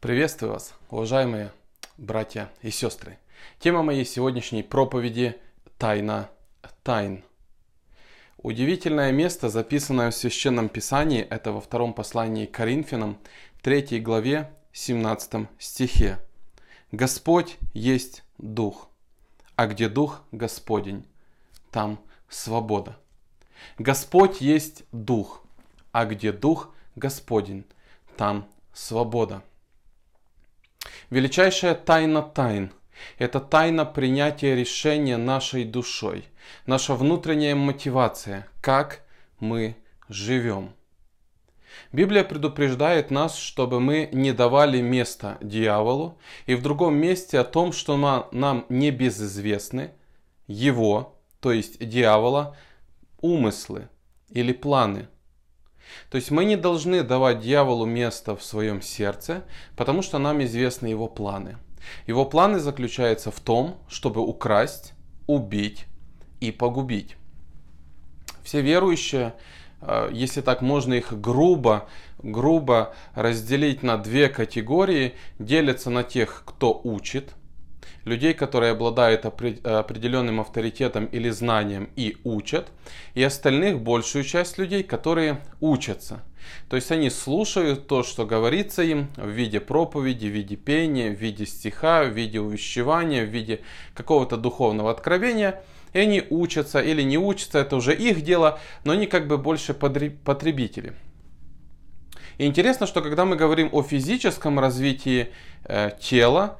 Приветствую вас, уважаемые братья и сестры. Тема моей сегодняшней проповеди – тайна тайн. Удивительное место, записанное в Священном Писании, это во втором послании к Коринфянам, 3 главе, 17 стихе. «Господь есть Дух, а где Дух Господень, там свобода». Господь есть Дух, а где Дух Господень, там свобода – Величайшая тайна тайн – это тайна принятия решения нашей душой, наша внутренняя мотивация, как мы живем. Библия предупреждает нас, чтобы мы не давали места дьяволу, и в другом месте о том, что нам не безызвестны его, то есть дьявола, умыслы или планы – то есть мы не должны давать дьяволу место в своем сердце, потому что нам известны его планы. Его планы заключаются в том, чтобы украсть, убить и погубить. Все верующие, э, если так можно их грубо, грубо разделить на две категории, делятся на тех, кто учит – людей, которые обладают э, определенным авторитетом или знанием и учат, и остальных большую часть людей, которые учатся. То есть они слушают то, что говорится им в виде проповеди, в виде пения, в виде стиха, в виде увещевания, в виде какого-то духовного откровения. И они учатся или не учатся, это уже их дело, но они как бы больше потребители. И интересно, что когда мы говорим о физическом развитии э, тела,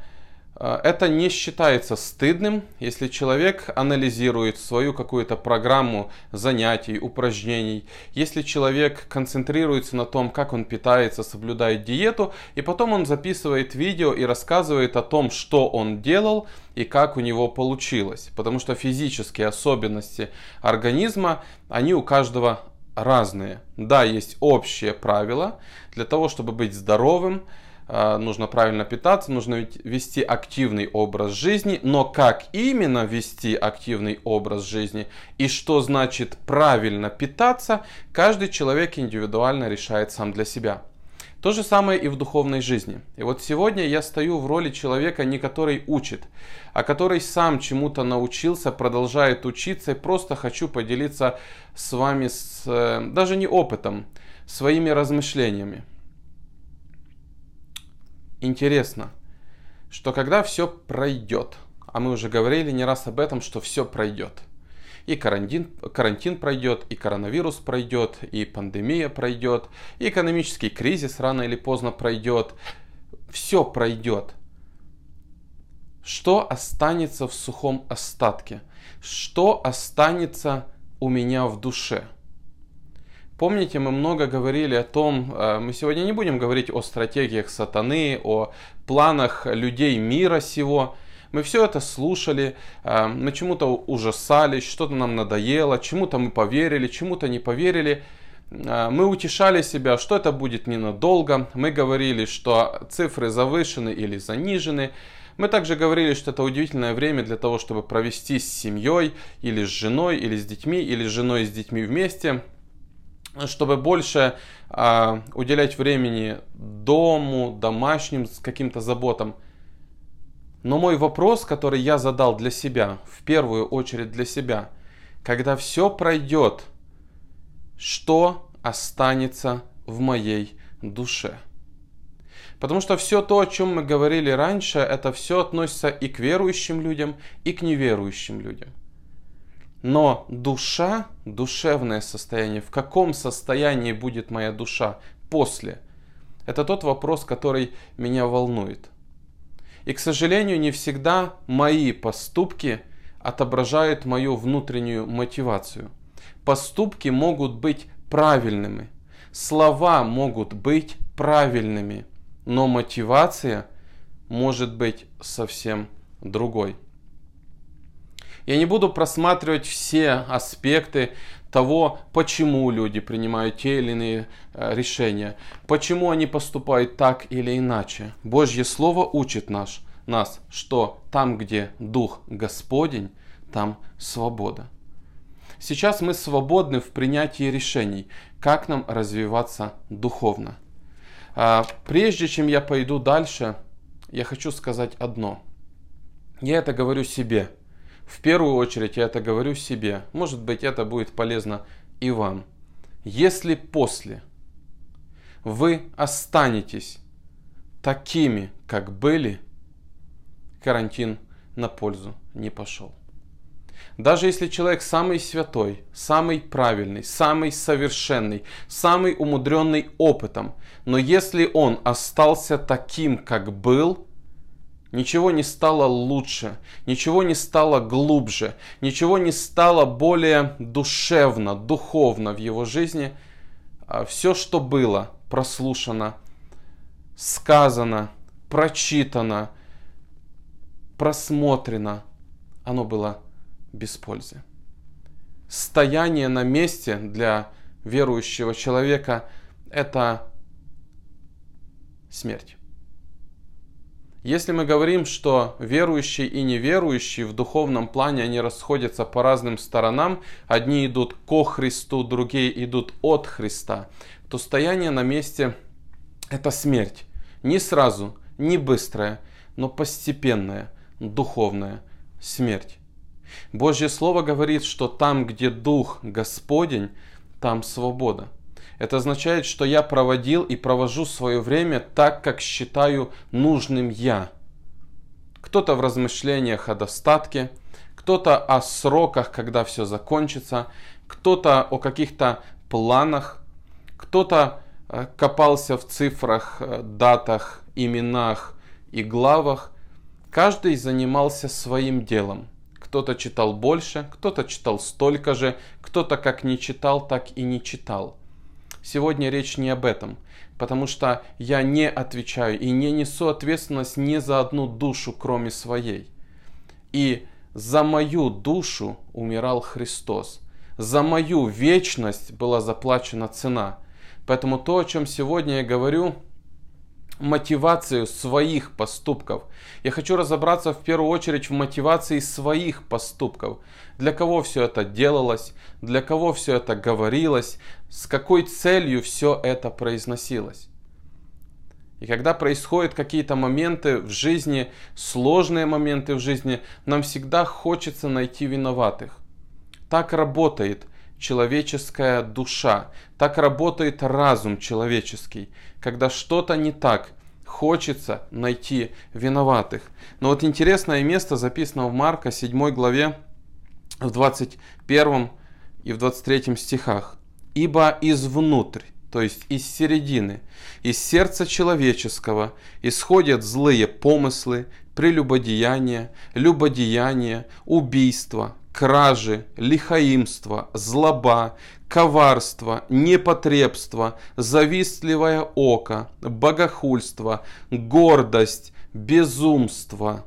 а, это не считается стыдным, если человек анализирует свою какую-то программу занятий, упражнений, если человек концентрируется на том, как он питается, соблюдает диету, и потом он записывает видео и рассказывает о том, что он делал и как у него получилось. Потому что физические особенности организма, они у каждого разные. Да, есть общие правила для того, чтобы быть здоровым, а, нужно правильно питаться, нужно вести активный образ жизни, но как именно вести активный образ жизни и что значит правильно питаться, каждый человек индивидуально решает сам для себя. То же самое и в духовной жизни. И вот сегодня я стою в роли человека, не который учит, а который сам чему-то научился, продолжает учиться и просто хочу поделиться с вами с, э, даже не опытом, своими размышлениями интересно, что когда все пройдет, а мы уже говорили не раз об этом, что все пройдет, и карантин, карантин пройдет, и коронавирус пройдет, и пандемия пройдет, и экономический кризис рано или поздно пройдет, все пройдет. Что останется в сухом остатке? Что останется у меня в душе? Помните, мы много говорили о том, э, мы сегодня не будем говорить о стратегиях сатаны, о планах людей мира сего. Мы все это слушали, э, мы чему-то ужасались, что-то нам надоело, чему-то мы поверили, чему-то не поверили. Э, мы утешали себя, что это будет ненадолго. Мы говорили, что цифры завышены или занижены. Мы также говорили, что это удивительное время для того, чтобы провести с семьей, или с женой, или с детьми, или с женой и с детьми вместе чтобы больше э, уделять времени дому, домашним, с каким-то заботам. Но мой вопрос, который я задал для себя, в первую очередь для себя, когда все пройдет, что останется в моей душе? Потому что все то, о чем мы говорили раньше, это все относится и к верующим людям, и к неверующим людям. Но душа, душевное состояние, в каком состоянии будет моя душа после? Это тот вопрос, который меня волнует. И, к сожалению, не всегда мои поступки отображают мою внутреннюю мотивацию. Поступки могут быть правильными, слова могут быть правильными, но мотивация может быть совсем другой. Я не буду просматривать все аспекты того, почему люди принимают те или иные э, решения, почему они поступают так или иначе. Божье Слово учит нас, нас, что там, где Дух Господень, там свобода. Сейчас мы свободны в принятии решений, как нам развиваться духовно. А, прежде чем я пойду дальше, я хочу сказать одно. Я это говорю себе – в первую очередь я это говорю себе. Может быть, это будет полезно и вам. Если после вы останетесь такими, как были, карантин на пользу не пошел. Даже если человек самый святой, самый правильный, самый совершенный, самый умудренный опытом, но если он остался таким, как был, Ничего не стало лучше, ничего не стало глубже, ничего не стало более душевно, духовно в его жизни. А Все, что было, прослушано, сказано, прочитано, просмотрено, оно было без пользы. Стояние на месте для верующего человека – это смерть. Если мы говорим, что верующие и неверующие в духовном плане, они расходятся по разным сторонам, одни идут ко Христу, другие идут от Христа, то стояние на месте – это смерть. Не сразу, не быстрая, но постепенная, духовная смерть. Божье Слово говорит, что там, где Дух Господень, там свобода – это означает, что я проводил и провожу свое время так, как считаю нужным я. Кто-то в размышлениях о достатке, кто-то о сроках, когда все закончится, кто-то о каких-то планах, кто-то э, копался в цифрах, э, датах, именах и главах. Каждый занимался своим делом. Кто-то читал больше, кто-то читал столько же, кто-то как не читал, так и не читал. Сегодня речь не об этом, потому что я не отвечаю и не несу ответственность ни за одну душу, кроме своей. И за мою душу умирал Христос. За мою вечность была заплачена цена. Поэтому то, о чем сегодня я говорю, мотивацию своих поступков. Я хочу разобраться в первую очередь в мотивации своих поступков. Для кого все это делалось, для кого все это говорилось, с какой целью все это произносилось. И когда происходят какие-то моменты в жизни, сложные моменты в жизни, нам всегда хочется найти виноватых. Так работает человеческая душа. Так работает разум человеческий. Когда что-то не так, хочется найти виноватых. Но вот интересное место записано в Марка 7 главе в 21 и в 23 стихах. «Ибо извнутрь, то есть из середины, из сердца человеческого исходят злые помыслы, прелюбодеяния, любодеяния, убийства, кражи, лихоимство, злоба, коварство, непотребство, завистливое око, богохульство, гордость, безумство.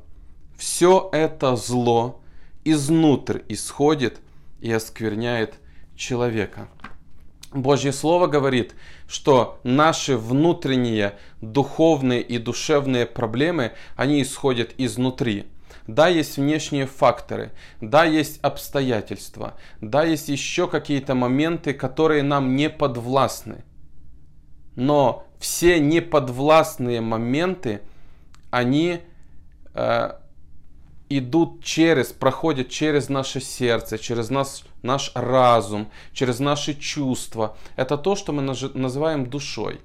Все это зло изнутрь исходит и оскверняет человека. Божье Слово говорит, что наши внутренние духовные и душевные проблемы, они исходят изнутри. Да, есть внешние факторы, да, есть обстоятельства, да, есть еще какие-то моменты, которые нам не подвластны. Но все неподвластные моменты, они э, идут через, проходят через наше сердце, через нас, наш разум, через наши чувства. Это то, что мы называем душой.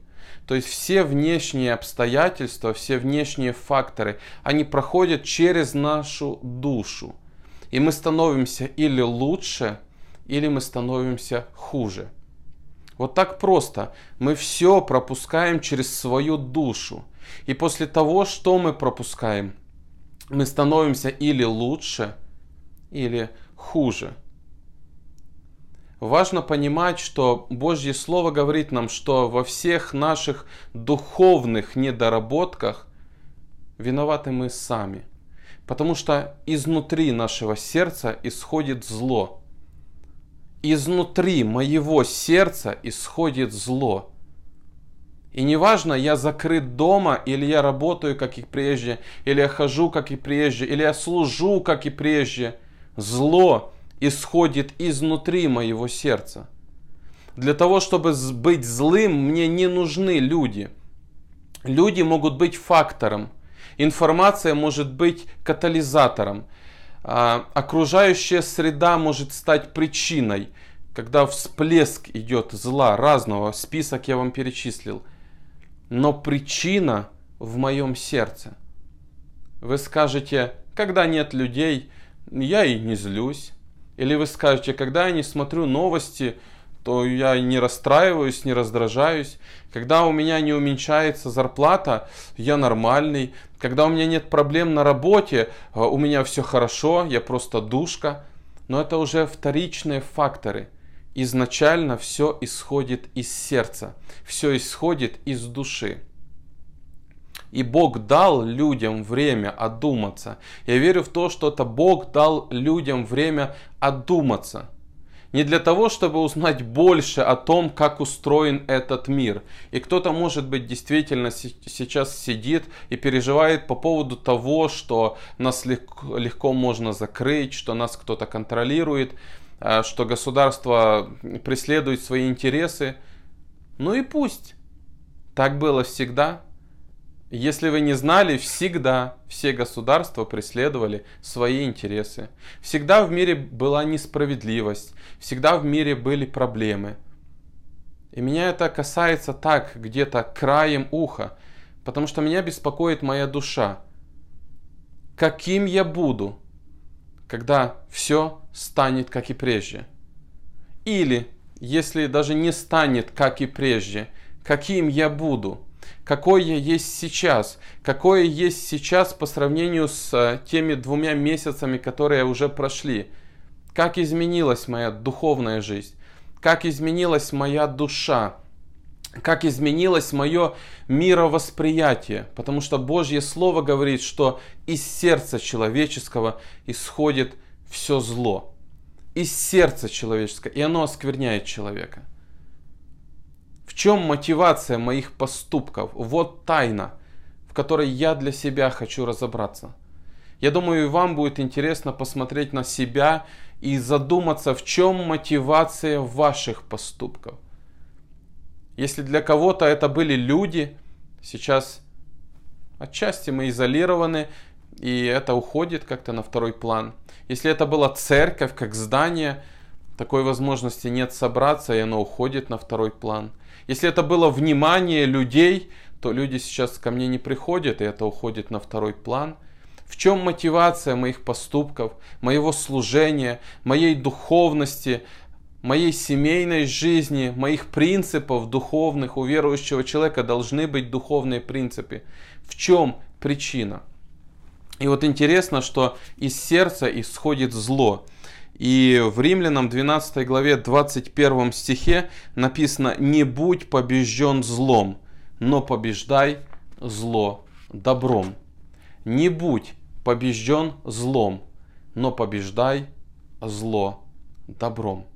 То есть все внешние обстоятельства, все внешние факторы, они проходят через нашу душу. И мы становимся или лучше, или мы становимся хуже. Вот так просто. Мы все пропускаем через свою душу. И после того, что мы пропускаем, мы становимся или лучше, или хуже. Важно понимать, что Божье Слово говорит нам, что во всех наших духовных недоработках виноваты мы сами. Потому что изнутри нашего сердца исходит зло. Изнутри моего сердца исходит зло. И неважно, я закрыт дома, или я работаю, как и прежде, или я хожу, как и прежде, или я служу, как и прежде. Зло исходит изнутри моего сердца. Для того, чтобы быть злым, мне не нужны люди. Люди могут быть фактором. Информация может быть катализатором. А, окружающая среда может стать причиной, когда всплеск идет зла разного. Список я вам перечислил. Но причина в моем сердце. Вы скажете, когда нет людей, я и не злюсь. Или вы скажете, когда я не смотрю новости, то я не расстраиваюсь, не раздражаюсь. Когда у меня не уменьшается зарплата, я нормальный. Когда у меня нет проблем на работе, э, у меня все хорошо, я просто душка. Но это уже вторичные факторы. Изначально все исходит из сердца, все исходит из души. И Бог дал людям время одуматься. Я верю в то, что это Бог дал людям время одуматься. Не для того, чтобы узнать больше о том, как устроен этот мир. И кто-то, может быть, действительно сейчас сидит и переживает по поводу того, что нас легко, легко можно закрыть, что нас кто-то контролирует, а, что государство преследует свои интересы. Ну и пусть. Так было всегда, если вы не знали, всегда все государства преследовали свои интересы. Всегда в мире была несправедливость, всегда в мире были проблемы. И меня это касается так, где-то краем уха, потому что меня беспокоит моя душа. Каким я буду, когда все станет как и прежде? Или, если даже не станет как и прежде, каким я буду – какое есть сейчас, какое есть сейчас по сравнению с э, теми двумя месяцами, которые уже прошли, как изменилась моя духовная жизнь, как изменилась моя душа, как изменилось мое мировосприятие, потому что Божье Слово говорит, что из сердца человеческого исходит все зло. Из сердца человеческого, и оно оскверняет человека чем мотивация моих поступков? Вот тайна, в которой я для себя хочу разобраться. Я думаю, и вам будет интересно посмотреть на себя и задуматься, в чем мотивация ваших поступков. Если для кого-то это были люди, сейчас отчасти мы изолированы, и это уходит как-то на второй план. Если это была церковь как здание, такой возможности нет собраться, и оно уходит на второй план – если это было внимание людей, то люди сейчас ко мне не приходят, и это уходит на второй план. В чем мотивация моих поступков, моего служения, моей духовности, моей семейной жизни, моих принципов духовных у верующего человека должны быть духовные принципы. В чем причина? И вот интересно, что из сердца исходит зло. И в Римлянам 12 главе 21 стихе написано «Не будь побежден злом, но побеждай зло добром». Не будь побежден злом, но побеждай зло добром.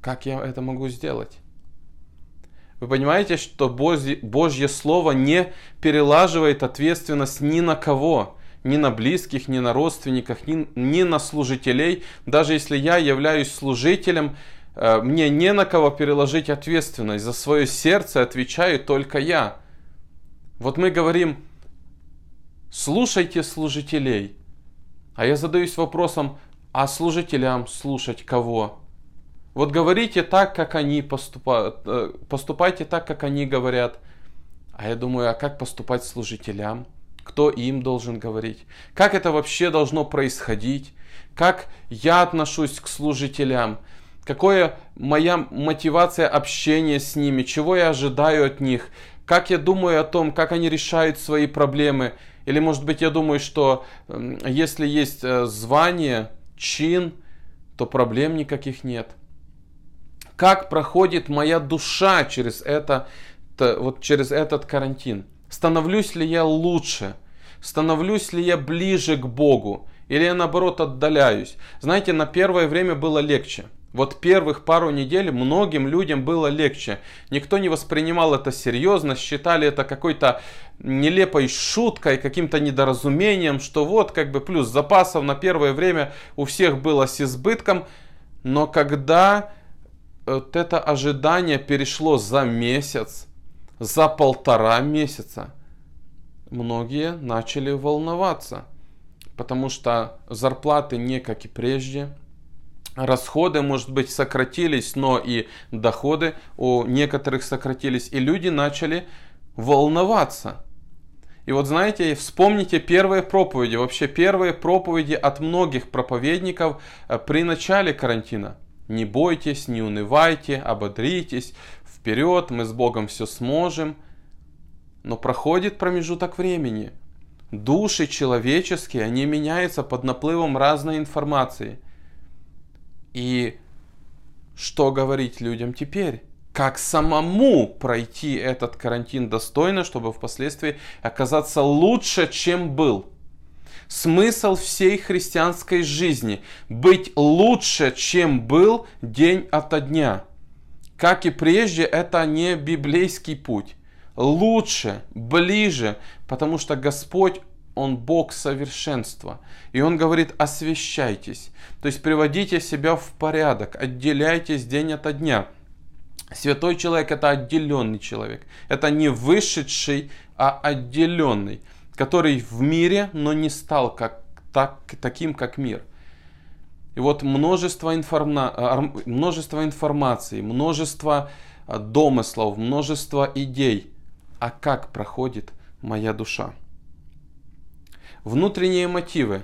Как я это могу сделать? Вы понимаете, что Божье, Божье Слово не перелаживает ответственность ни на кого ни на близких, ни на родственниках, ни, ни на служителей. Даже если я являюсь служителем, э, мне не на кого переложить ответственность. За свое сердце отвечаю только я. Вот мы говорим, слушайте служителей. А я задаюсь вопросом, а служителям слушать кого? Вот говорите так, как они поступают, э, поступайте так, как они говорят. А я думаю, а как поступать служителям? кто им должен говорить, как это вообще должно происходить, как я отношусь к служителям, какая моя мотивация общения с ними, чего я ожидаю от них, как я думаю о том, как они решают свои проблемы. Или, может быть, я думаю, что если есть э, звание, чин, то проблем никаких нет. Как проходит моя душа через, это, вот через этот карантин? Становлюсь ли я лучше? Становлюсь ли я ближе к Богу? Или я наоборот отдаляюсь? Знаете, на первое время было легче. Вот первых пару недель многим людям было легче. Никто не воспринимал это серьезно, считали это какой-то нелепой шуткой, каким-то недоразумением, что вот как бы плюс запасов на первое время у всех было с избытком. Но когда э, вот это ожидание перешло за месяц, за полтора месяца многие начали волноваться, потому что зарплаты не как и прежде, расходы, может быть, сократились, но и доходы у некоторых сократились, и люди начали волноваться. И вот знаете, вспомните первые проповеди, вообще первые проповеди от многих проповедников э, при начале карантина. Не бойтесь, не унывайте, ободритесь, вперед, мы с Богом все сможем. Но проходит промежуток времени. Души человеческие, они меняются под наплывом разной информации. И что говорить людям теперь? Как самому пройти этот карантин достойно, чтобы впоследствии оказаться лучше, чем был? Смысл всей христианской жизни – быть лучше, чем был день ото дня – как и прежде, это не библейский путь. Лучше, ближе, потому что Господь он Бог совершенства. И Он говорит, освящайтесь. То есть приводите себя в порядок, отделяйтесь день ото дня. Святой человек это отделенный человек. Это не вышедший, а отделенный, который в мире, но не стал как, так, таким, как мир. И вот множество, информа э, множество информации, множество э, домыслов, множество идей. А как проходит моя душа? Внутренние мотивы.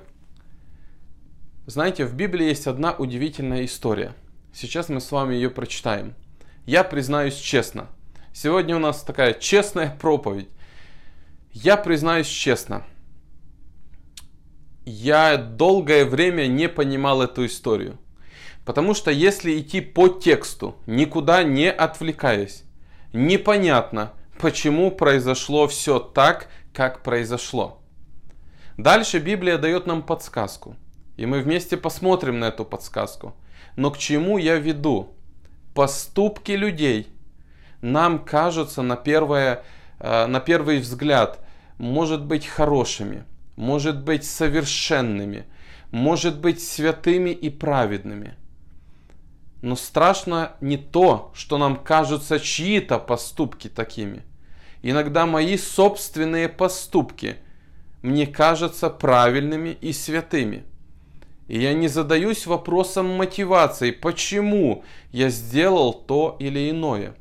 Знаете, в Библии есть одна удивительная история. Сейчас мы с вами ее прочитаем. Я признаюсь честно. Сегодня у нас такая честная проповедь. Я признаюсь честно я долгое время не понимал эту историю. Потому что если идти по тексту, никуда не отвлекаясь, непонятно, почему произошло все так, как произошло. Дальше Библия дает нам подсказку, и мы вместе посмотрим на эту подсказку. Но к чему я веду? Поступки людей нам кажутся на, первое, э, на первый взгляд, может быть, хорошими может быть совершенными, может быть святыми и праведными. Но страшно не то, что нам кажутся чьи-то поступки такими. Иногда мои собственные поступки мне кажутся правильными и святыми. И я не задаюсь вопросом мотивации, почему я сделал то или иное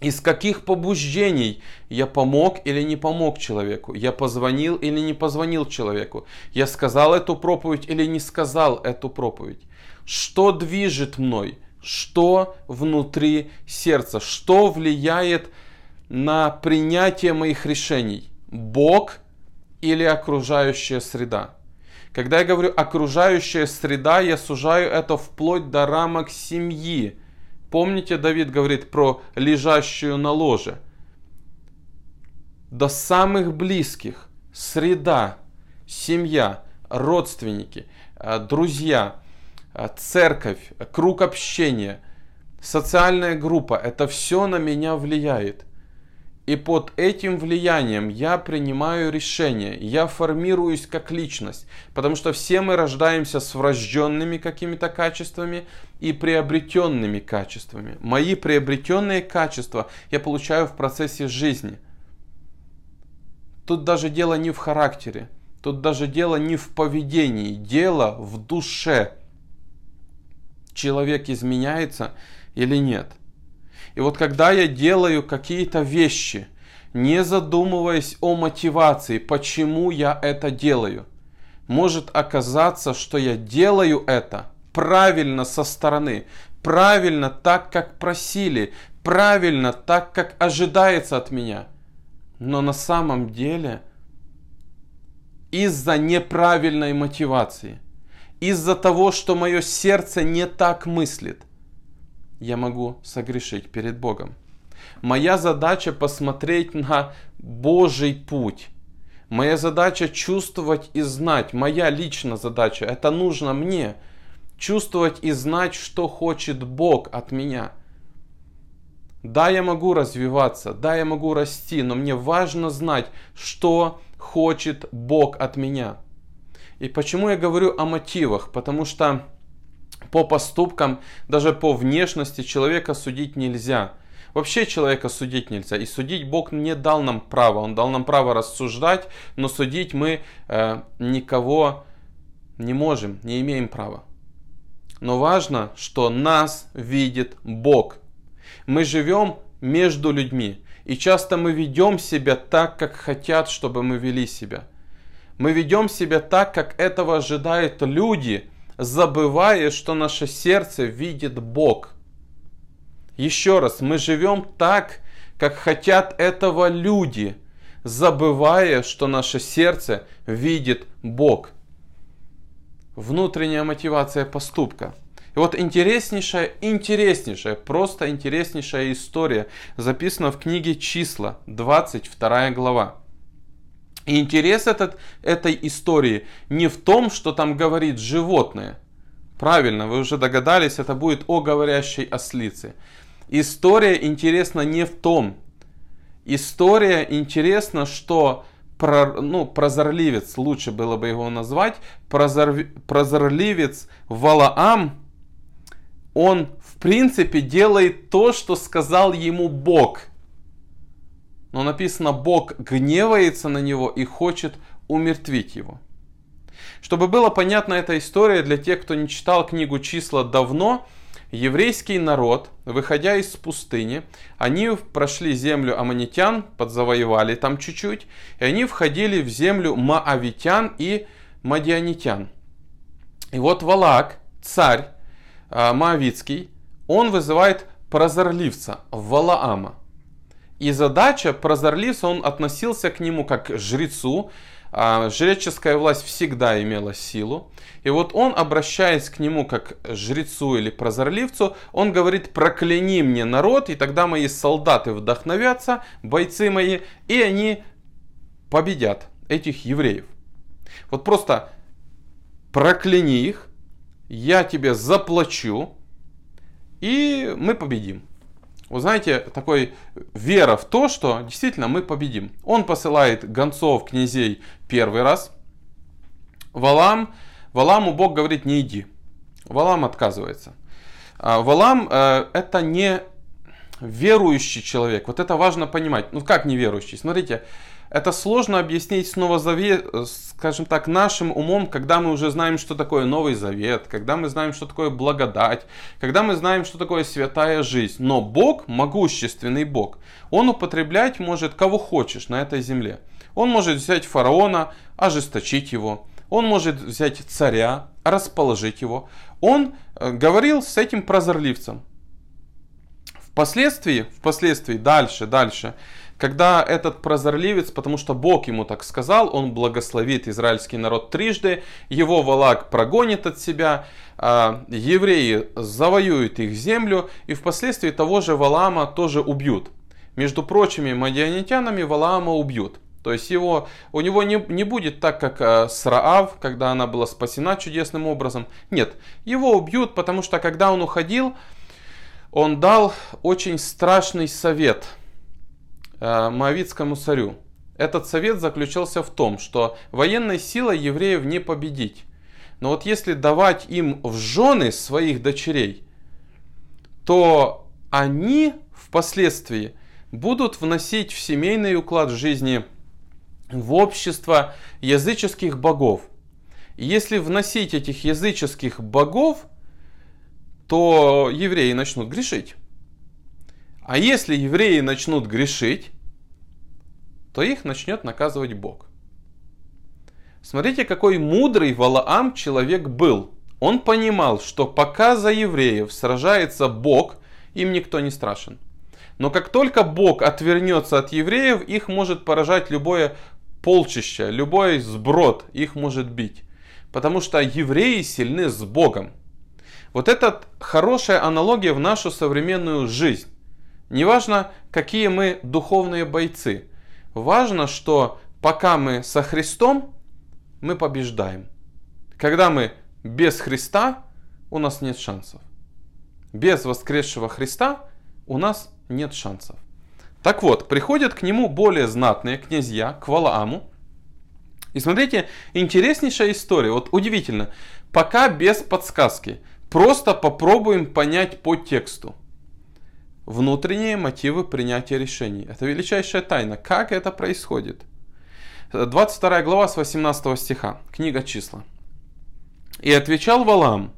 из каких побуждений я помог или не помог человеку, я позвонил или не позвонил человеку, я сказал эту проповедь или не сказал эту проповедь, что движет мной, что внутри сердца, что влияет на принятие моих решений, Бог или окружающая среда. Когда я говорю окружающая среда, я сужаю это вплоть до рамок семьи, Помните, Давид говорит про лежащую на ложе? До самых близких, среда, семья, родственники, э, друзья, э, церковь, круг общения, социальная группа, это все на меня влияет – и под этим влиянием я принимаю решения, я формируюсь как личность, потому что все мы рождаемся с врожденными какими-то качествами и приобретенными качествами. Мои приобретенные качества я получаю в процессе жизни. Тут даже дело не в характере, тут даже дело не в поведении, дело в душе. Человек изменяется или нет – и вот когда я делаю какие-то вещи, не задумываясь о мотивации, почему я это делаю, может оказаться, что я делаю это правильно со стороны, правильно так, как просили, правильно так, как ожидается от меня. Но на самом деле из-за неправильной мотивации, из-за того, что мое сердце не так мыслит – я могу согрешить перед Богом. Моя задача посмотреть на Божий путь. Моя задача чувствовать и знать. Моя личная задача. Это нужно мне. Чувствовать и знать, что хочет Бог от меня. Да, я могу развиваться, да, я могу расти, но мне важно знать, что хочет Бог от меня. И почему я говорю о мотивах? Потому что по поступкам, даже по внешности человека судить нельзя. Вообще человека судить нельзя. И судить Бог не дал нам право. Он дал нам право рассуждать, но судить мы э, никого не можем, не имеем права. Но важно, что нас видит Бог. Мы живем между людьми. И часто мы ведем себя так, как хотят, чтобы мы вели себя. Мы ведем себя так, как этого ожидают люди, забывая, что наше сердце видит Бог. Еще раз, мы живем так, как хотят этого люди, забывая, что наше сердце видит Бог. Внутренняя мотивация поступка. И вот интереснейшая, интереснейшая, просто интереснейшая история записана в книге «Числа», 22 глава интерес этот, этой истории не в том, что там говорит животное. Правильно, вы уже догадались, это будет о говорящей ослице. История интересна не в том. История интересна, что про, ну, прозорливец, лучше было бы его назвать, прозор, прозорливец Валаам, он в принципе делает то, что сказал ему Бог – но написано Бог гневается на него и хочет умертвить его. Чтобы было понятна эта история для тех, кто не читал книгу «Числа» давно, еврейский народ, выходя из пустыни, они прошли землю аммонитян, подзавоевали там чуть-чуть, и они входили в землю маавитян и мадианитян. И вот Валак, царь а, маавитский, он вызывает прозорливца Валаама – и задача, прозорлив, он относился к нему как к жрецу, а жреческая власть всегда имела силу. И вот он, обращаясь к нему как жрецу или прозорливцу, он говорит, прокляни мне народ, и тогда мои солдаты вдохновятся, бойцы мои, и они победят этих евреев. Вот просто прокляни их, я тебе заплачу, и мы победим. Вы знаете, такой вера в то, что действительно мы победим. Он посылает гонцов, князей первый раз. Валам, Валаму Бог говорит, не иди. Валам отказывается. А, Валам э, это не верующий человек. Вот это важно понимать. Ну как неверующий? Смотрите, это сложно объяснить снова завет, скажем так, нашим умом, когда мы уже знаем, что такое Новый Завет, когда мы знаем, что такое благодать, когда мы знаем, что такое святая жизнь. Но Бог, могущественный Бог, Он употреблять может кого хочешь на этой земле. Он может взять фараона, ожесточить его. Он может взять царя, расположить его. Он э, говорил с этим прозорливцем. Впоследствии, впоследствии, дальше, дальше, когда этот прозорливец, потому что Бог ему так сказал, он благословит израильский народ трижды, его валак прогонит от себя, а, евреи завоюют их землю, и впоследствии того же Валама тоже убьют. Между прочими мадианитянами Валаама убьют. То есть его, у него не, не будет так, как э, с Раав, когда она была спасена чудесным образом. Нет, его убьют, потому что когда он уходил, он дал очень страшный совет – Э, Моавитскому царю. Этот совет заключался в том, что военной силой евреев не победить. Но вот если давать им в жены своих дочерей, то они впоследствии будут вносить в семейный уклад жизни в общество языческих богов. И если вносить этих языческих богов, то евреи начнут грешить. А если евреи начнут грешить, то их начнет наказывать Бог. Смотрите, какой мудрый Валаам человек был. Он понимал, что пока за евреев сражается Бог, им никто не страшен. Но как только Бог отвернется от евреев, их может поражать любое полчище, любой сброд, их может бить. Потому что евреи сильны с Богом. Вот это хорошая аналогия в нашу современную жизнь. Неважно, какие мы духовные бойцы – важно, что пока мы со Христом, мы побеждаем. Когда мы без Христа, у нас нет шансов. Без воскресшего Христа у нас нет шансов. Так вот, приходят к нему более знатные князья, к Валааму. И смотрите, интереснейшая история, вот удивительно, пока без подсказки. Просто попробуем понять по тексту внутренние мотивы принятия решений. Это величайшая тайна. Как это происходит? 22 глава с 18 стиха, книга числа. «И отвечал Валам,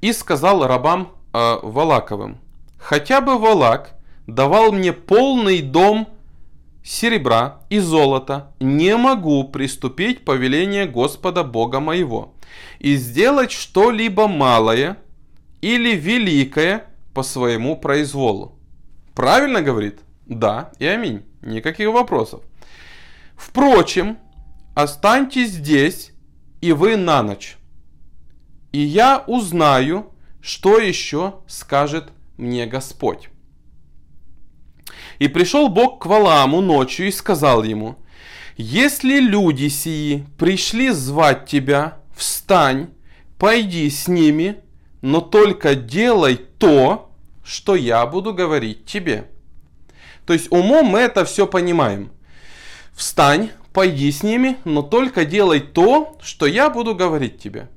и сказал рабам э, Валаковым, «Хотя бы Валак давал мне полный дом серебра и золота, не могу приступить повеление Господа Бога моего и сделать что-либо малое или великое, по своему произволу. Правильно говорит? Да и аминь. Никаких вопросов. Впрочем, останьтесь здесь и вы на ночь. И я узнаю, что еще скажет мне Господь. И пришел Бог к Валаму ночью и сказал ему, «Если люди сии пришли звать тебя, встань, пойди с ними, но только делай то, что я буду говорить тебе. То есть умом мы это все понимаем. Встань, пойди с ними, но только делай то, что я буду говорить тебе.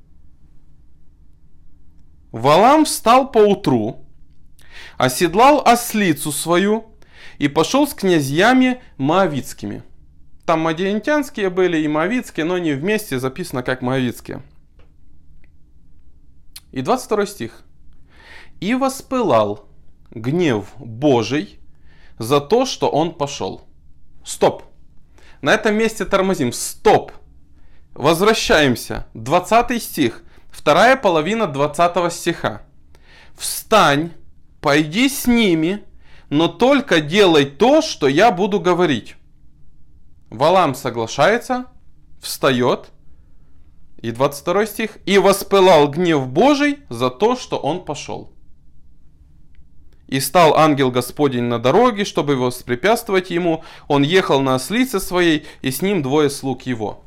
Валам встал по утру, оседлал ослицу свою и пошел с князьями Моавицкими. Там мадиентянские были и Моавицкие, но не вместе записано как Моавицкие. И 22 стих – и воспылал гнев Божий за то, что он пошел. Стоп. На этом месте тормозим. Стоп. Возвращаемся. 20 стих. Вторая половина 20 стиха. Встань, пойди с ними, но только делай то, что я буду говорить. Валам соглашается, встает. И 22 стих. И воспылал гнев Божий за то, что он пошел. И стал ангел Господень на дороге, чтобы воспрепятствовать ему. Он ехал на ослице своей, и с ним двое слуг его.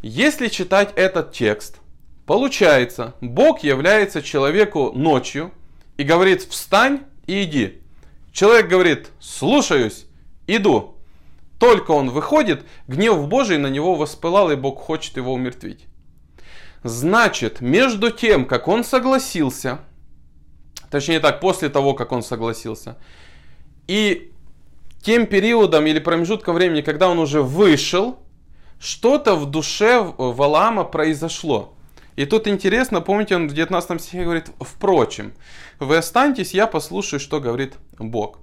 Если читать этот текст, получается, Бог является человеку ночью и говорит «встань и иди». Человек говорит «слушаюсь, иду». Только он выходит, гнев Божий на него воспылал, и Бог хочет его умертвить. Значит, между тем, как он согласился – Точнее так, после того, как он согласился. И тем периодом или промежутком времени, когда он уже вышел, что-то в душе Валама произошло. И тут интересно, помните, он в 19 стихе говорит, «Впрочем, вы останьтесь, я послушаю, что говорит Бог».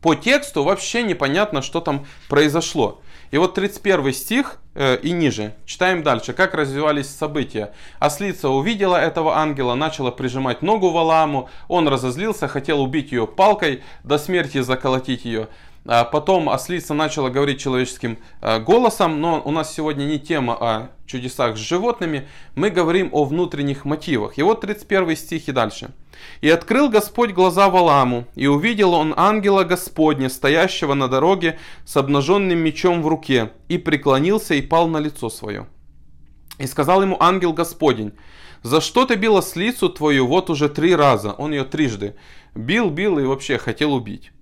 По тексту вообще непонятно, что там произошло. И вот 31 стих Э, и ниже. Читаем дальше, как развивались события. Ослица увидела этого ангела, начала прижимать ногу Валааму, он разозлился, хотел убить ее палкой, до смерти заколотить ее. А потом ослица начала говорить человеческим а, голосом, но у нас сегодня не тема о а чудесах с животными, мы говорим о внутренних мотивах. И вот 31 стих и дальше. «И открыл Господь глаза Валаму, и увидел он ангела Господня, стоящего на дороге с обнаженным мечом в руке, и преклонился и пал на лицо свое. И сказал ему ангел Господень, «За что ты бил ослицу твою вот уже три раза?» Он ее трижды бил, бил и вообще хотел убить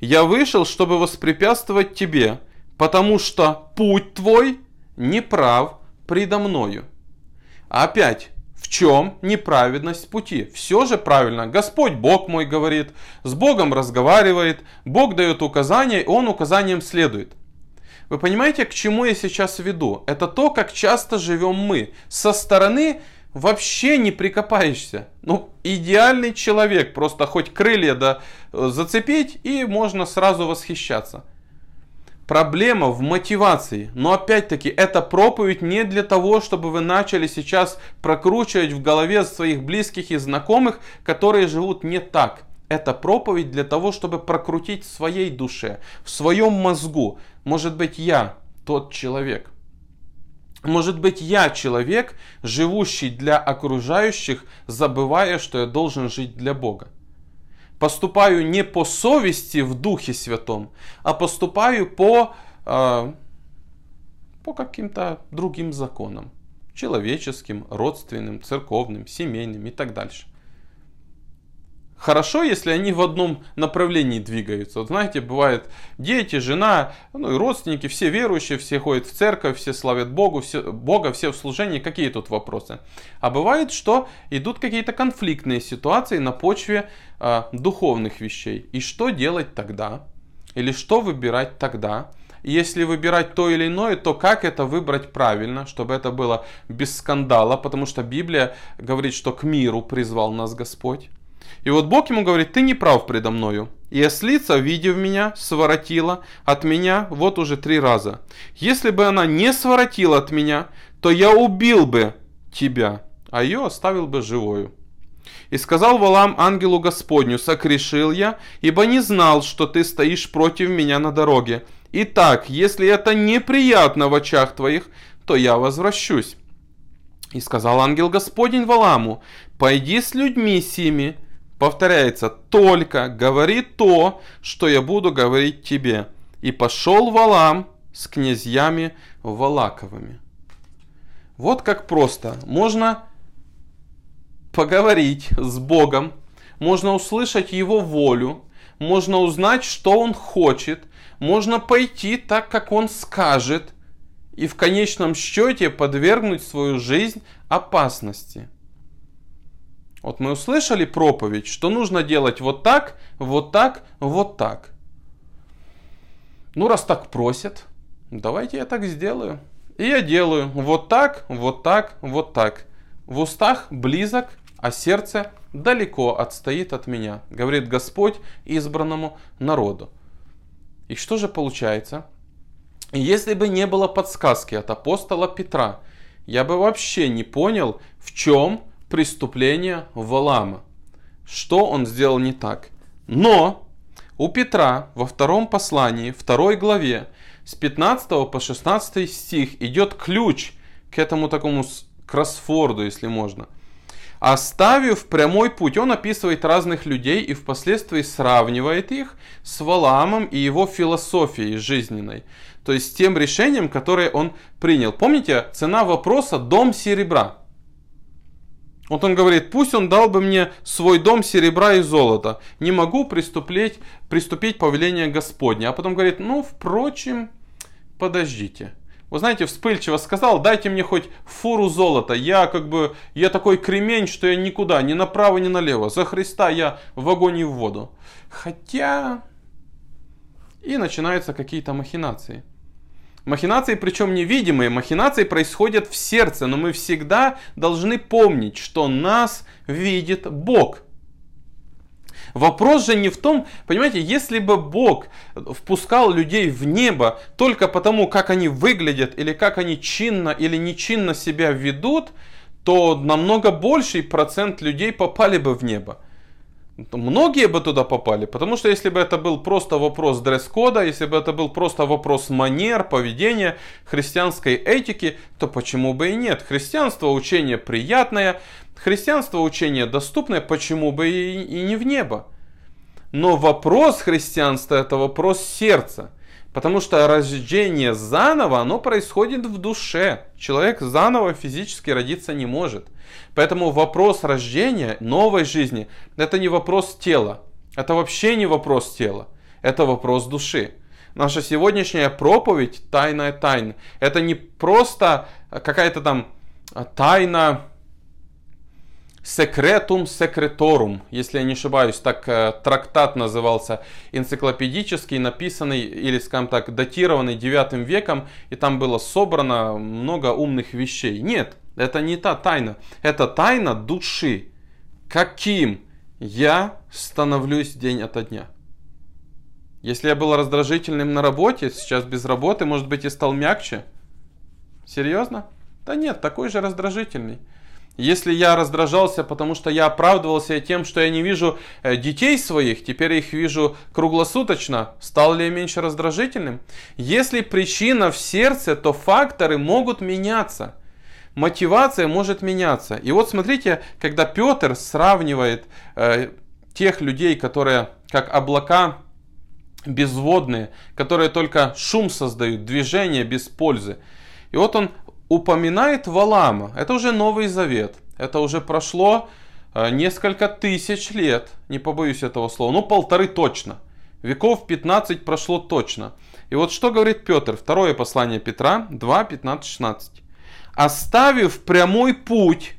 я вышел, чтобы воспрепятствовать тебе, потому что путь твой неправ предо мною». Опять, в чем неправедность пути? Все же правильно. Господь Бог мой говорит, с Богом разговаривает, Бог дает указания, и он указаниям следует. Вы понимаете, к чему я сейчас веду? Это то, как часто живем мы. Со стороны вообще не прикопаешься. Ну, идеальный человек, просто хоть крылья да, э, зацепить и можно сразу восхищаться. Проблема в мотивации. Но опять-таки, это проповедь не для того, чтобы вы начали сейчас прокручивать в голове своих близких и знакомых, которые живут не так. Это проповедь для того, чтобы прокрутить в своей душе, в своем мозгу. Может быть, я тот человек. Может быть, я человек, живущий для окружающих, забывая, что я должен жить для Бога. Поступаю не по совести в Духе Святом, а поступаю по, э, по каким-то другим законам. Человеческим, родственным, церковным, семейным и так дальше. Хорошо, если они в одном направлении двигаются. Вот знаете, бывает дети, жена, ну и родственники, все верующие, все ходят в церковь, все славят Богу, все, Бога, все в служении. Какие тут вопросы? А бывает, что идут какие-то конфликтные ситуации на почве э, духовных вещей. И что делать тогда? Или что выбирать тогда? если выбирать то или иное, то как это выбрать правильно, чтобы это было без скандала, потому что Библия говорит, что к миру призвал нас Господь. И вот Бог ему говорит, ты не прав предо мною. И ослица, видев меня, своротила от меня вот уже три раза. Если бы она не своротила от меня, то я убил бы тебя, а ее оставил бы живою. И сказал Валам ангелу Господню, сокрешил я, ибо не знал, что ты стоишь против меня на дороге. Итак, если это неприятно в очах твоих, то я возвращусь. И сказал ангел Господень Валаму, пойди с людьми сими повторяется «только говори то, что я буду говорить тебе». И пошел Валам с князьями Валаковыми. Вот как просто. Можно поговорить с Богом, можно услышать Его волю, можно узнать, что Он хочет, можно пойти так, как Он скажет, и в конечном счете подвергнуть свою жизнь опасности – вот мы услышали проповедь, что нужно делать вот так, вот так, вот так. Ну, раз так просят, давайте я так сделаю. И я делаю вот так, вот так, вот так. В устах близок, а сердце далеко отстоит от меня, говорит Господь избранному народу. И что же получается? Если бы не было подсказки от апостола Петра, я бы вообще не понял, в чем преступления Валама. Что он сделал не так? Но у Петра во втором послании, второй главе, с 15 по 16 стих идет ключ к этому такому кроссфорду, если можно. Оставив прямой путь, он описывает разных людей и впоследствии сравнивает их с Валаамом и его философией жизненной. То есть тем решением, которое он принял. Помните, цена вопроса – дом серебра. Вот он говорит, пусть он дал бы мне свой дом серебра и золота, не могу приступить, приступить повеление Господня. А потом говорит, ну, впрочем, подождите. Вы знаете, вспыльчиво сказал, дайте мне хоть фуру золота. Я как бы, я такой кремень, что я никуда, ни направо, ни налево. За Христа я в огонь и в воду. Хотя... И начинаются какие-то махинации. Махинации, причем невидимые, махинации происходят в сердце, но мы всегда должны помнить, что нас видит Бог. Вопрос же не в том, понимаете, если бы Бог впускал людей в небо только потому, как они выглядят, или как они чинно или нечинно себя ведут, то намного больший процент людей попали бы в небо многие бы туда попали, потому что если бы это был просто вопрос дресс-кода, если бы это был просто вопрос манер, поведения, христианской этики, то почему бы и нет? Христианство учение приятное, христианство учение доступное, почему бы и, и не в небо? Но вопрос христианства это вопрос сердца. Потому что рождение заново, оно происходит в душе. Человек заново физически родиться не может. Поэтому вопрос рождения, новой жизни, это не вопрос тела. Это вообще не вопрос тела. Это вопрос души. Наша сегодняшняя проповедь «Тайная тайна» — это не просто какая-то там тайна, Секретум секреторум, если я не ошибаюсь, так э, трактат назывался, энциклопедический, написанный или, скажем так, датированный 9 веком, и там было собрано много умных вещей. Нет, это не та тайна, это тайна души. Каким я становлюсь день ото дня? Если я был раздражительным на работе, сейчас без работы, может быть, и стал мягче? Серьезно? Да нет, такой же раздражительный. Если я раздражался, потому что я оправдывался тем, что я не вижу э, детей своих, теперь их вижу круглосуточно, стал ли я меньше раздражительным? Если причина в сердце, то факторы могут меняться. Мотивация может меняться. И вот смотрите, когда Петр сравнивает э, тех людей, которые как облака безводные, которые только шум создают, движение без пользы. И вот он упоминает Валама. Это уже Новый Завет. Это уже прошло э, несколько тысяч лет, не побоюсь этого слова, ну полторы точно. Веков 15 прошло точно. И вот что говорит Петр, второе послание Петра 2, 15, 16. «Оставив прямой путь,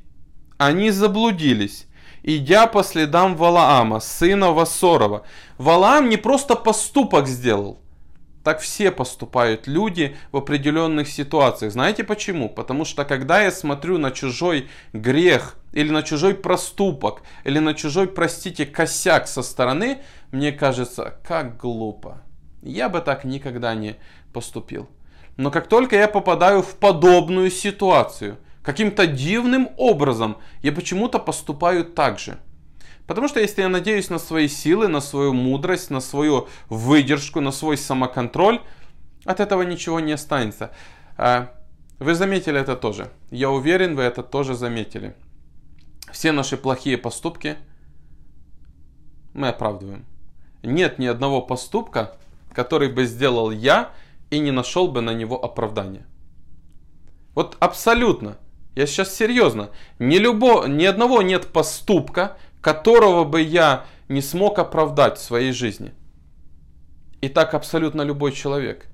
они заблудились, идя по следам Валаама, сына Васорова». Валаам не просто поступок сделал – так все поступают люди в определенных ситуациях. Знаете почему? Потому что когда я смотрю на чужой грех или на чужой проступок, или на чужой, простите, косяк со стороны, мне кажется, как глупо. Я бы так никогда не поступил. Но как только я попадаю в подобную ситуацию, каким-то дивным образом, я почему-то поступаю так же – Потому что если я надеюсь на свои силы, на свою мудрость, на свою выдержку, на свой самоконтроль, от этого ничего не останется. А, вы заметили это тоже. Я уверен, вы это тоже заметили. Все наши плохие поступки мы оправдываем. Нет ни одного поступка, который бы сделал я и не нашел бы на него оправдания. Вот абсолютно. Я сейчас серьезно. Ни, любо, ни одного нет поступка, которого бы я не смог оправдать в своей жизни. И так абсолютно любой человек.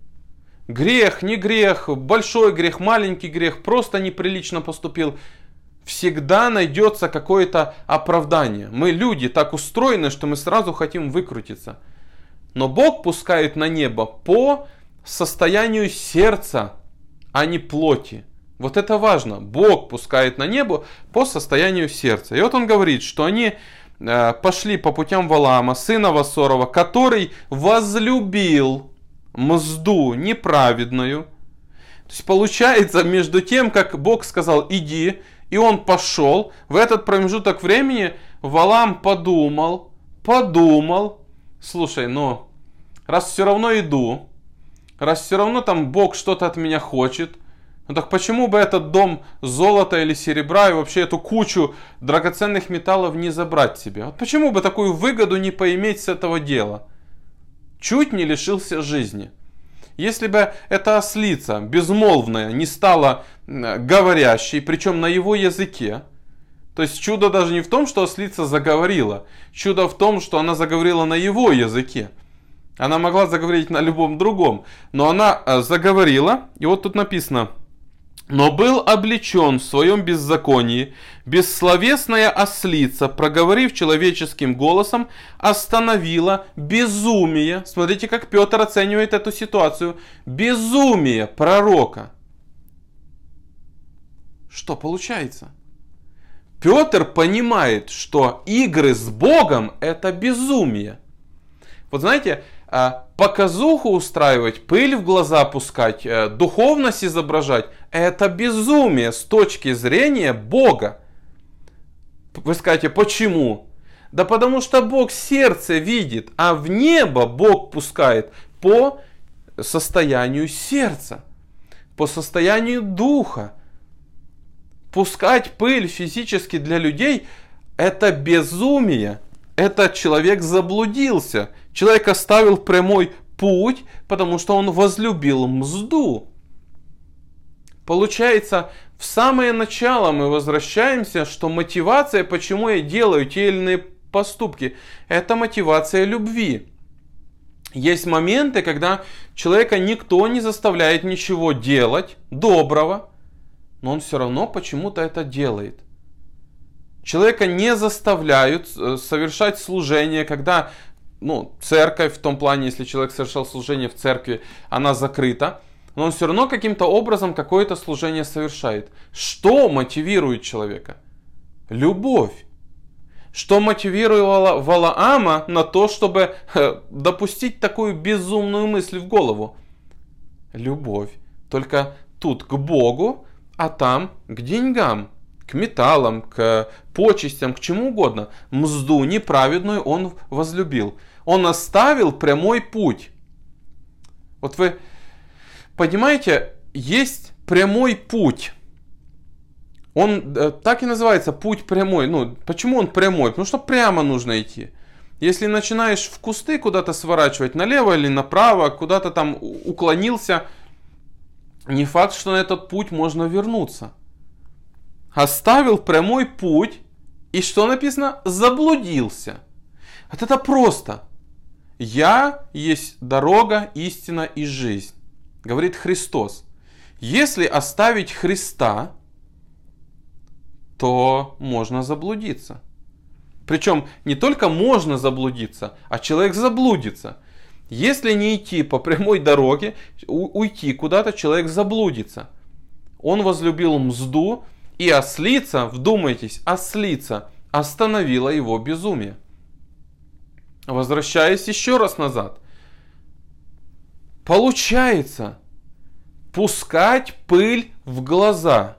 Грех, не грех, большой грех, маленький грех, просто неприлично поступил. Всегда найдется какое-то оправдание. Мы люди так устроены, что мы сразу хотим выкрутиться. Но Бог пускает на небо по состоянию сердца, а не плоти. Вот это важно. Бог пускает на небо по состоянию сердца. И вот он говорит, что они э, пошли по путям Валама, сына Васорова, который возлюбил мзду неправедную. То есть получается, между тем, как Бог сказал «иди», и он пошел, в этот промежуток времени Валам подумал, подумал, слушай, ну, раз все равно иду, раз все равно там Бог что-то от меня хочет, ну так почему бы этот дом золота или серебра и вообще эту кучу драгоценных металлов не забрать себе? Вот почему бы такую выгоду не поиметь с этого дела? Чуть не лишился жизни. Если бы эта ослица, безмолвная, не стала говорящей, причем на его языке, то есть чудо даже не в том, что ослица заговорила, чудо в том, что она заговорила на его языке. Она могла заговорить на любом другом, но она э, заговорила, и вот тут написано – но был облечен в своем беззаконии, бессловесная ослица, проговорив человеческим голосом, остановила безумие, смотрите, как Петр оценивает эту ситуацию, безумие пророка. Что получается? Петр понимает, что игры с Богом – это безумие. Вот знаете, а, показуху устраивать, пыль в глаза пускать, э, духовность изображать, это безумие с точки зрения Бога. Вы скажете, почему? Да потому что Бог сердце видит, а в небо Бог пускает по состоянию сердца, по состоянию духа. Пускать пыль физически для людей – это безумие. Это человек заблудился – Человек оставил прямой путь, потому что он возлюбил мзду. Получается, в самое начало мы возвращаемся, что мотивация, почему я делаю те или иные поступки, это мотивация любви. Есть моменты, когда человека никто не заставляет ничего делать доброго, но он все равно почему-то это делает. Человека не заставляют э, совершать служение, когда ну, церковь в том плане, если человек совершал служение в церкви, она закрыта, но он все равно каким-то образом какое-то служение совершает. Что мотивирует человека? Любовь. Что мотивировало Валаама на то, чтобы э, допустить такую безумную мысль в голову? Любовь. Только тут к Богу, а там к деньгам, к металлам, к почестям, к чему угодно. Мзду неправедную он возлюбил. Он оставил прямой путь. Вот вы понимаете, есть прямой путь. Он э, так и называется путь прямой. Ну, почему он прямой? Потому что прямо нужно идти. Если начинаешь в кусты куда-то сворачивать, налево или направо, куда-то там уклонился, не факт, что на этот путь можно вернуться. Оставил прямой путь, и что написано? Заблудился. Вот это просто. «Я есть дорога, истина и жизнь», говорит Христос. Если оставить Христа, то можно заблудиться. Причем не только можно заблудиться, а человек заблудится. Если не идти по прямой дороге, уйти куда-то, человек заблудится. Он возлюбил мзду, и ослица, вдумайтесь, ослица остановила его безумие. Возвращаясь еще раз назад. Получается пускать пыль в глаза.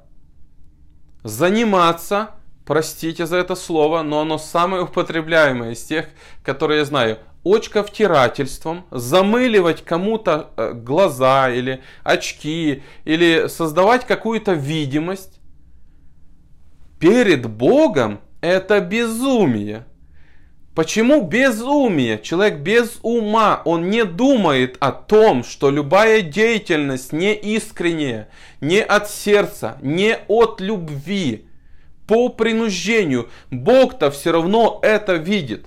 Заниматься, простите за это слово, но оно самое употребляемое из тех, которые я знаю, очковтирательством, замыливать кому-то э, глаза или очки, или создавать какую-то видимость. Перед Богом это безумие. Почему безумие? Человек без ума, он не думает о том, что любая деятельность не искренняя, не от сердца, не от любви, по принуждению. Бог-то все равно это видит.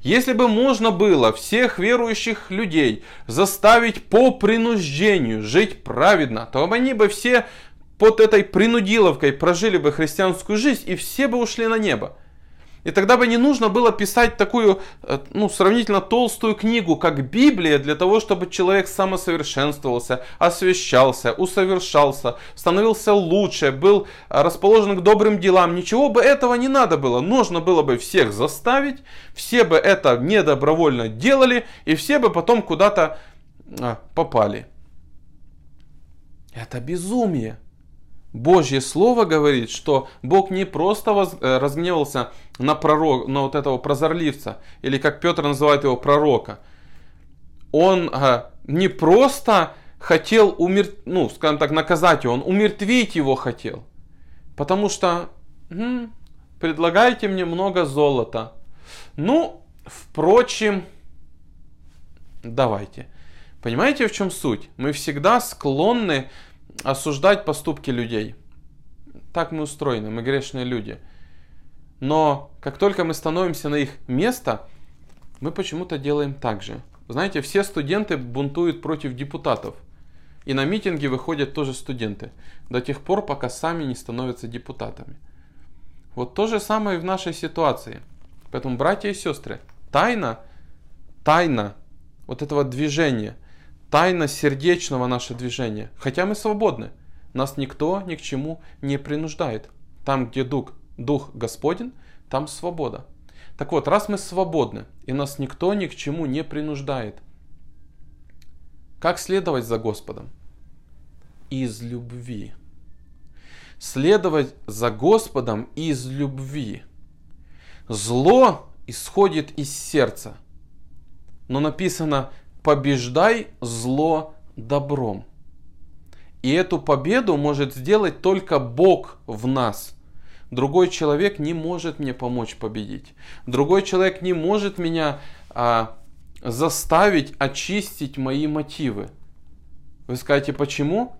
Если бы можно было всех верующих людей заставить по принуждению жить праведно, то они бы все под этой принудиловкой прожили бы христианскую жизнь и все бы ушли на небо. И тогда бы не нужно было писать такую, э, ну, сравнительно толстую книгу, как Библия, для того, чтобы человек самосовершенствовался, освещался, усовершался, становился лучше, был э, расположен к добрым делам. Ничего бы этого не надо было. Нужно было бы всех заставить, все бы это недобровольно делали, и все бы потом куда-то а, попали. Это безумие. Божье Слово говорит, что Бог не просто воз, э, разгневался на, пророк, на вот этого прозорливца, или как Петр называет его пророка. Он а, не просто хотел, умер, ну, скажем так, наказать его, он умертвить его хотел. Потому что м-м, предлагаете мне много золота. Ну, впрочем, давайте. Понимаете, в чем суть? Мы всегда склонны осуждать поступки людей. Так мы устроены, мы грешные люди. Но как только мы становимся на их место, мы почему-то делаем так же. Знаете, все студенты бунтуют против депутатов. И на митинги выходят тоже студенты. До тех пор, пока сами не становятся депутатами. Вот то же самое и в нашей ситуации. Поэтому, братья и сестры, тайна, тайна вот этого движения – тайна сердечного нашего движения, Хотя мы свободны, нас никто ни к чему не принуждает. Там, где дух, дух Господен, там свобода. Так вот, раз мы свободны, и нас никто ни к чему не принуждает, как следовать за Господом? Из любви. Следовать за Господом из любви. Зло исходит из сердца. Но написано, побеждай зло добром. И эту победу может сделать только Бог в нас. Другой человек не может мне помочь победить. Другой человек не может меня а, заставить очистить мои мотивы. Вы скажете, почему?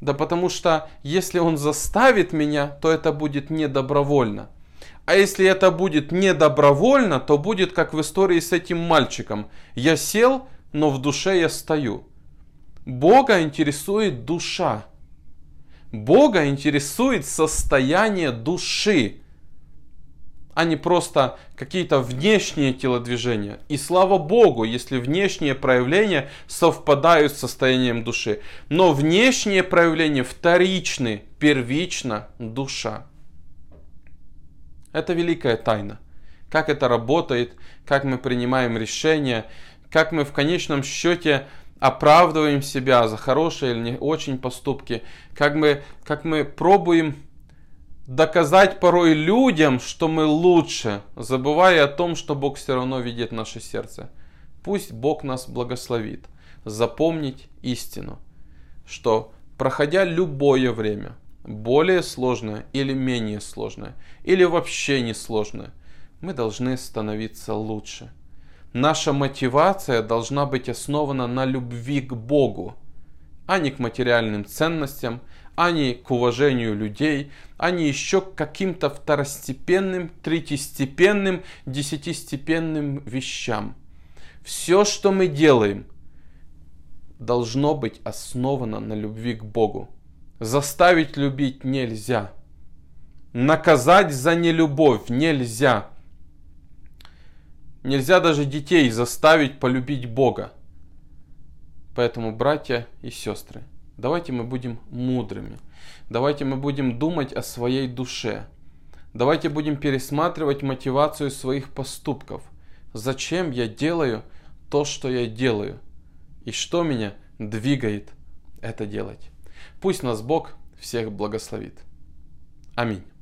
Да потому что если он заставит меня, то это будет не добровольно. А если это будет не добровольно, то будет как в истории с этим мальчиком. Я сел, но в душе я стою. Бога интересует душа. Бога интересует состояние души, а не просто какие-то внешние телодвижения. И слава Богу, если внешние проявления совпадают с состоянием души. Но внешние проявления вторичны, первично душа. Это великая тайна. Как это работает, как мы принимаем решения, как мы в конечном счете оправдываем себя за хорошие или не очень поступки, как мы, как мы пробуем доказать порой людям, что мы лучше, забывая о том, что Бог все равно видит наше сердце. Пусть Бог нас благословит запомнить истину, что проходя любое время, более сложное или менее сложное, или вообще несложное, мы должны становиться лучше – Наша мотивация должна быть основана на любви к Богу, а не к материальным ценностям, а не к уважению людей, а не еще к каким-то второстепенным, третьестепенным, десятистепенным вещам. Все, что мы делаем, должно быть основано на любви к Богу. Заставить любить нельзя. Наказать за нелюбовь нельзя. Нельзя даже детей заставить полюбить Бога. Поэтому, братья и сестры, давайте мы будем мудрыми. Давайте мы будем думать о своей душе. Давайте будем пересматривать мотивацию своих поступков. Зачем я делаю то, что я делаю? И что меня двигает это делать? Пусть нас Бог всех благословит. Аминь.